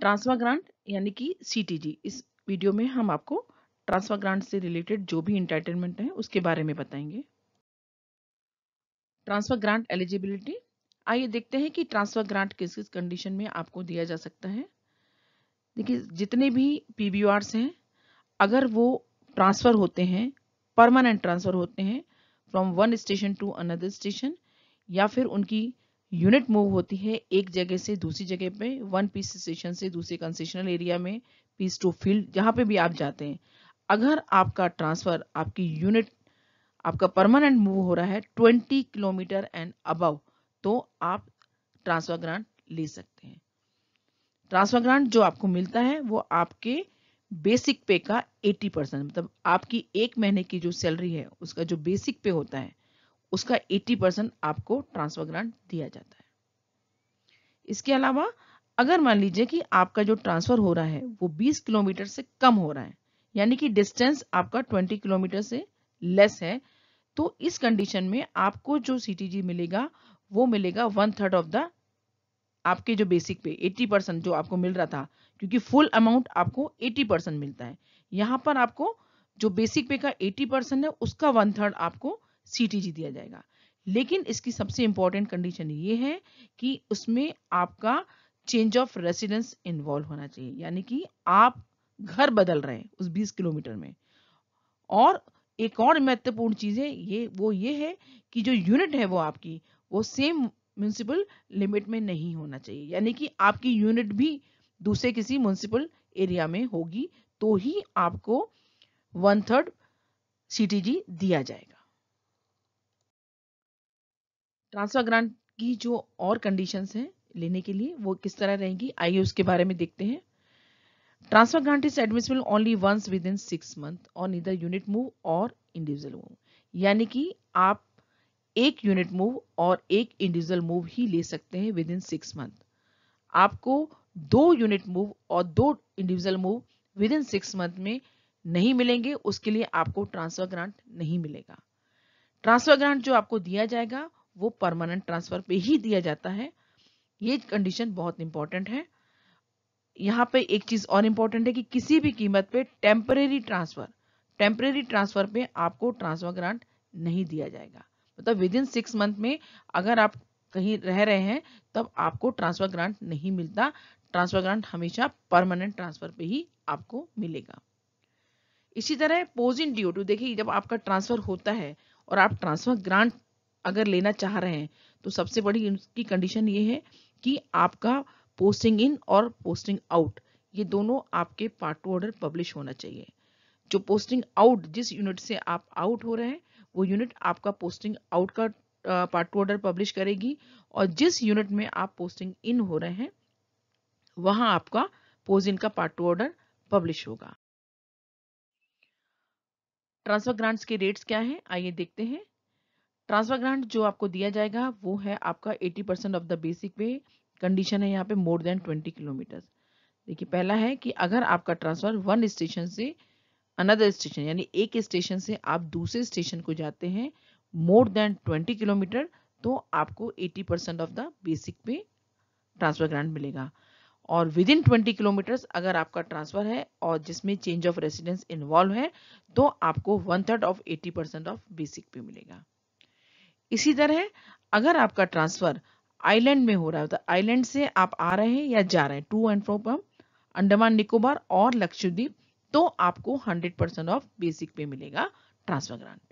transfer grant यानी कि CTG इस वीडियो में हम आपको ट्रांसफर ग्रांट से रिलेटेड जो भी इंटरटेनमेंट है उसके बारे में बताएंगे ट्रांसफर ग्रांट एलिजिबिलिटी आइए देखते हैं कि ट्रांसफर ग्रांट किस किस कंडीशन में आपको दिया जा सकता है देखिए जितने भी पी हैं अगर वो ट्रांसफ़र होते हैं परमानेंट ट्रांसफ़र होते हैं from one station to another station या फिर उनकी यूनिट मूव होती है एक जगह से दूसरी जगह पे वन पीस स्टेशन से दूसरे कंसेशनल एरिया में पीस टू फील्ड जहाँ पे भी आप जाते हैं अगर आपका ट्रांसफर आपकी यूनिट आपका परमानेंट मूव हो रहा है 20 किलोमीटर एंड अबव तो आप ट्रांसफर ग्रांट ले सकते हैं ट्रांसफर ग्रांट जो आपको मिलता है वो आपके बेसिक पे का 80 परसेंट मतलब आपकी एक महीने की जो सैलरी है उसका जो बेसिक पे होता है उसका 80 परसेंट आपको ट्रांसफर ग्रांट दिया जाता है इसके अलावा अगर मान लीजिए कि आपका जो ट्रांसफर हो रहा है वो 20 किलोमीटर से कम हो रहा है यानी कि डिस्टेंस आपका 20 किलोमीटर से लेस है तो इस कंडीशन में आपको जो सी मिलेगा वो मिलेगा वन थर्ड ऑफ द आपके जो बेसिक पे 80 परसेंट जो आपको मिल रहा था क्योंकि फुल अमाउंट आपको 80 परसेंट मिलता है यहाँ पर आपको जो बेसिक पे का 80 परसेंट है उसका वन थर्ड आपको सीटीजी दिया जाएगा लेकिन इसकी सबसे इंपॉर्टेंट कंडीशन ये है कि उसमें आपका चेंज ऑफ रेसिडेंस इन्वॉल्व होना चाहिए यानी कि आप घर बदल रहे हैं उस 20 किलोमीटर में और एक और महत्वपूर्ण चीज़ है ये वो ये है कि जो यूनिट है वो आपकी वो सेम म्यूनसिपल लिमिट में नहीं होना चाहिए यानी कि आपकी यूनिट भी दूसरे किसी म्यूनसिपल एरिया में होगी तो ही आपको वन थर्ड सी दिया जाएगा ट्रांसफर ग्रांट की जो और कंडीशंस हैं लेने के लिए वो किस तरह रहेंगी आइए उसके बारे में देखते हैं transfer grant is admission only once within six month और इधर यूनिट मूव और इंडिविजुअल मूव यानी कि आप एक यूनिट मूव और एक इंडिविजुअल मूव ही ले सकते हैं विद इन सिक्स मंथ आपको दो यूनिट मूव और दो individual move within six month में नहीं मिलेंगे उसके लिए आपको ट्रांसफर ग्रांट नहीं मिलेगा ट्रांसफर ग्रांट जो आपको दिया जाएगा वो परमानेंट ट्रांसफर पे ही दिया जाता है ये कंडीशन बहुत इंपॉर्टेंट है यहाँ पे एक चीज और इम्पोर्टेंट है कि किसी भी कीमत पे टेम्परेरी ट्रांसफर टेम्परेरी ट्रांसफर पे आपको ट्रांसफर ग्रांट नहीं दिया जाएगा मतलब विद इन सिक्स मंथ में अगर आप कहीं रह रहे हैं तब आपको ट्रांसफर ग्रांट नहीं मिलता ट्रांसफर ग्रांट हमेशा परमानेंट ट्रांसफर पे ही आपको मिलेगा इसी तरह पोज इन ड्यू टू देखिए जब आपका ट्रांसफर होता है और आप ट्रांसफर ग्रांट अगर लेना चाह रहे हैं तो सबसे बड़ी उसकी कंडीशन ये है कि आपका पोस्टिंग इन और पोस्टिंग आउट ये दोनों आपके पार्ट टू ऑर्डर पब्लिश होना चाहिए जो पोस्टिंग आउट जिस यूनिट से आप आउट हो रहे हैं वो यूनिट आपका पोस्टिंग आउट का पार्ट टू ऑर्डर पब्लिश करेगी और जिस यूनिट में आप पोस्टिंग इन हो रहे हैं वहां आपका पोज इन का पार्ट टू ऑर्डर पब्लिश होगा ट्रांसफर ग्रांट्स के रेट्स क्या हैं आइए देखते हैं ट्रांसफर ग्रांट जो आपको दिया जाएगा वो है आपका 80 percent of the basic pay condition है यहाँ पे मोर देन 20 किलोमीटर देखिए पहला है कि अगर आपका ट्रांसफर वन स्टेशन से अनदर स्टेशन यानी एक स्टेशन से आप दूसरे स्टेशन को जाते हैं मोर देन 20 किलोमीटर तो आपको 80 percent of the basic pay transfer grant मिलेगा और विद इन ट्वेंटी किलोमीटर अगर आपका ट्रांसफर है और जिसमें चेंज ऑफ रेसिडेंस इन्वॉल्व है तो आपको one third of eighty percent of basic pay मिलेगा इसी तरह अगर आपका ट्रांसफर आइलैंड में हो रहा है तो आइलैंड से आप आ रहे हैं या जा रहे हैं टू एंड फ्रो पर अंडमान निकोबार और लक्षद्वीप तो आपको 100% ऑफ बेसिक पे मिलेगा ट्रांसफर ग्रांट